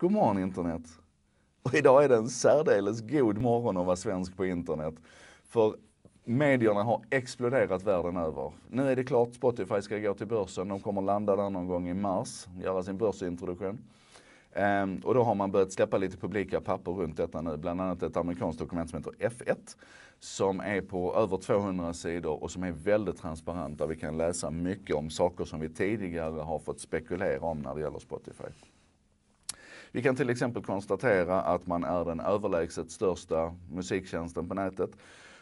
God morgon internet! Och idag är det en särdeles god morgon att vara svensk på internet. För medierna har exploderat världen över. Nu är det klart, Spotify ska gå till börsen. De kommer landa där någon gång i mars, göra sin börsintroduktion. Um, och då har man börjat släppa lite publika papper runt detta nu. Bland annat ett amerikanskt dokument som heter F1. Som är på över 200 sidor och som är väldigt transparent. Där vi kan läsa mycket om saker som vi tidigare har fått spekulera om när det gäller Spotify. Vi kan till exempel konstatera att man är den överlägset största musiktjänsten på nätet.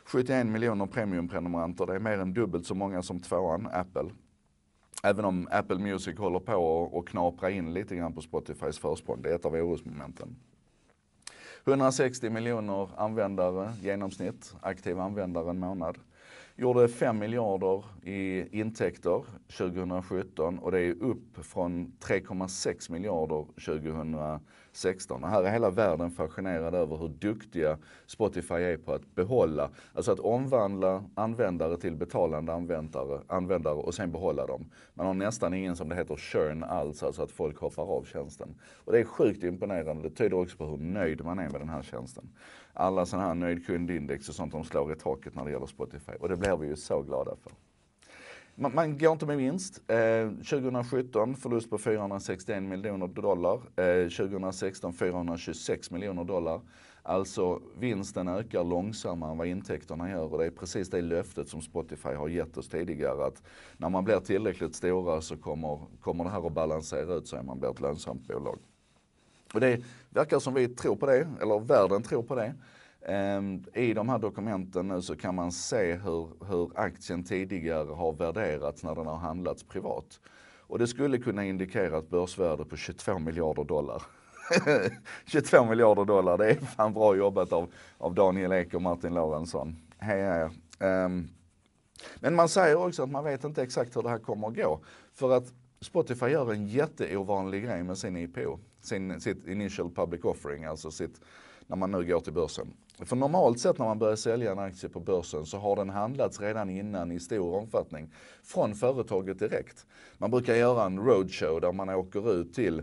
71 miljoner premiumprenumeranter, det är mer än dubbelt så många som tvåan, Apple. Även om Apple Music håller på att knapra in lite grann på Spotifys försprång, det är ett av orosmomenten. 160 miljoner användare genomsnitt, aktiva användare en månad. Gjorde 5 miljarder i intäkter 2017 och det är upp från 3,6 miljarder 2016. Och här är hela världen fascinerad över hur duktiga Spotify är på att behålla, alltså att omvandla användare till betalande användare, användare och sen behålla dem. Man har nästan ingen som det heter churn alls, alltså att folk hoppar av tjänsten. Och det är sjukt imponerande, det tyder också på hur nöjd man är med den här tjänsten. Alla sådana här nöjd kundindex och sånt, de slår i taket när det gäller Spotify. Och det blir det är vi ju så glada för. Man, man går inte med vinst. Eh, 2017 förlust på 461 miljoner dollar. Eh, 2016 426 miljoner dollar. Alltså vinsten ökar långsammare än vad intäkterna gör och det är precis det löftet som Spotify har gett oss tidigare att när man blir tillräckligt stora så kommer, kommer det här att balansera ut sig om man blir ett lönsamt bolag. Och det verkar som vi tror på det, eller världen tror på det. Ehm, I de här dokumenten nu så kan man se hur, hur aktien tidigare har värderats när den har handlats privat. Och det skulle kunna indikera ett börsvärde på 22 miljarder dollar. 22 miljarder dollar, det är fan bra jobbat av, av Daniel Ek och Martin Lorentzon. Heja er. Um, men man säger också att man vet inte exakt hur det här kommer att gå. För att Spotify gör en jätteovanlig grej med sin IPO, sin, sitt initial public offering, alltså sitt, när man nu går till börsen. För normalt sett när man börjar sälja en aktie på börsen så har den handlats redan innan i stor omfattning från företaget direkt. Man brukar göra en roadshow där man åker ut till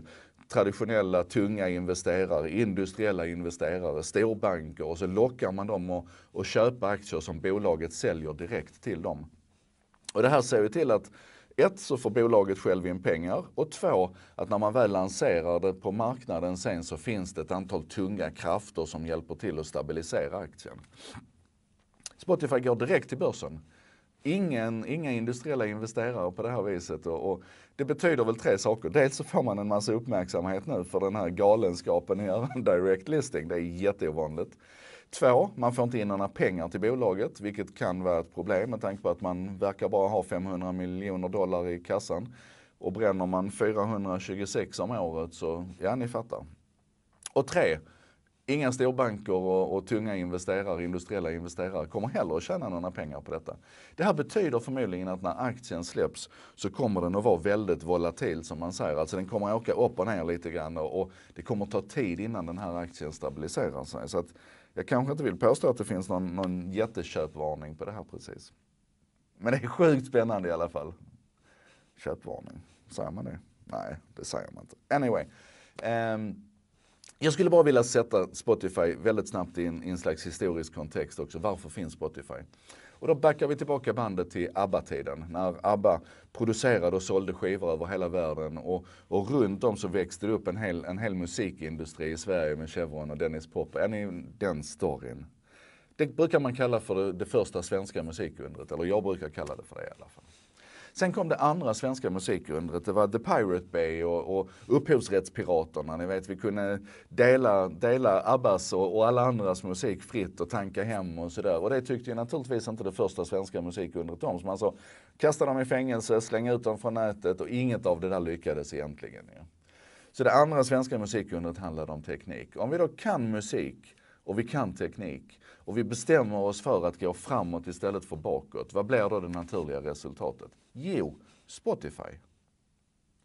traditionella tunga investerare, industriella investerare, storbanker och så lockar man dem att, att köpa aktier som bolaget säljer direkt till dem. Och det här ser ju till att ett, så får bolaget själv in pengar och två, att när man väl lanserar det på marknaden sen så finns det ett antal tunga krafter som hjälper till att stabilisera aktien. Spotify går direkt till börsen. Ingen, inga industriella investerare på det här viset och, och, det betyder väl tre saker. Dels så får man en massa uppmärksamhet nu för den här galenskapen i en direct listing. Det är jätteovanligt. Två, man får inte in några pengar till bolaget, vilket kan vara ett problem med tanke på att man verkar bara ha 500 miljoner dollar i kassan. Och bränner man 426 om året så, ja ni fattar. Och tre, inga storbanker och, och tunga investerare, industriella investerare kommer heller att tjäna några pengar på detta. Det här betyder förmodligen att när aktien släpps så kommer den att vara väldigt volatil som man säger. Alltså den kommer att åka upp och ner lite grann och, och det kommer att ta tid innan den här aktien stabiliserar sig. Så att jag kanske inte vill påstå att det finns någon, någon jätteköpvarning på det här precis. Men det är sjukt spännande i alla fall. Köpvarning, säger man det? Nej, det säger man inte. Anyway. Um, jag skulle bara vilja sätta Spotify väldigt snabbt i en, i en slags historisk kontext också. Varför finns Spotify? Och då backar vi tillbaka bandet till ABBA-tiden. När ABBA producerade och sålde skivor över hela världen. Och, och runt om så växte det upp en hel, en hel musikindustri i Sverige med Chevron och Dennis Popper. Ja, ni, den storyn. Det brukar man kalla för det, det första svenska musikundret. Eller jag brukar kalla det för det i alla fall. Sen kom det andra svenska musikundret. Det var The Pirate Bay och, och upphovsrättspiraterna. Ni vet, vi kunde dela, dela Abbas och, och alla andras musik fritt och tanka hem och sådär. Och det tyckte ju naturligtvis inte det första svenska musikundret om. Så man sa, kasta dem i fängelse, slänga ut dem från nätet och inget av det där lyckades egentligen. Ja. Så det andra svenska musikundret handlade om teknik. Om vi då kan musik och vi kan teknik och vi bestämmer oss för att gå framåt istället för bakåt, vad blir då det naturliga resultatet? Jo, Spotify.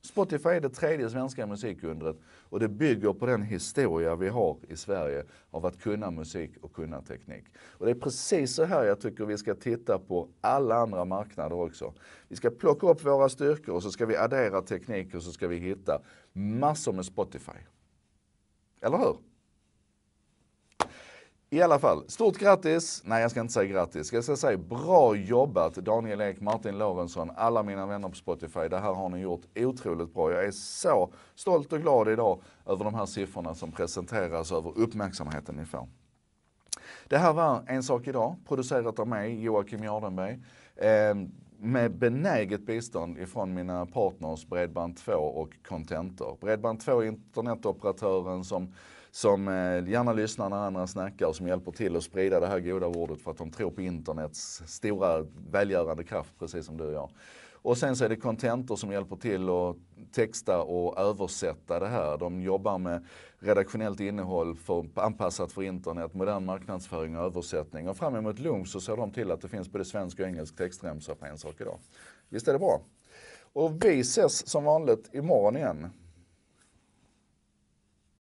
Spotify är det tredje svenska musikundret och det bygger på den historia vi har i Sverige av att kunna musik och kunna teknik. Och det är precis så här jag tycker vi ska titta på alla andra marknader också. Vi ska plocka upp våra styrkor och så ska vi addera teknik och så ska vi hitta massor med Spotify. Eller hur? I alla fall, stort grattis! Nej, jag ska inte säga grattis. Jag ska säga bra jobbat Daniel Ek, Martin Lorentzon, alla mina vänner på Spotify. Det här har ni gjort otroligt bra. Jag är så stolt och glad idag över de här siffrorna som presenteras, över uppmärksamheten ni får. Det här var En sak idag, producerat av mig, Joakim Jardenberg. Eh, med benäget bistånd ifrån mina partners Bredband2 och Contentor. Bredband2 är internetoperatören som som eh, gärna lyssnar när andra snackar och som hjälper till att sprida det här goda ordet för att de tror på internets stora välgörande kraft, precis som du och jag. Och sen så är det Contenter som hjälper till att texta och översätta det här. De jobbar med redaktionellt innehåll för, anpassat för internet, modern marknadsföring och översättning. Och fram emot Lung så ser de till att det finns både svensk och engelsk textremsa på En sak idag. Visst är det bra? Och vi ses som vanligt imorgon igen.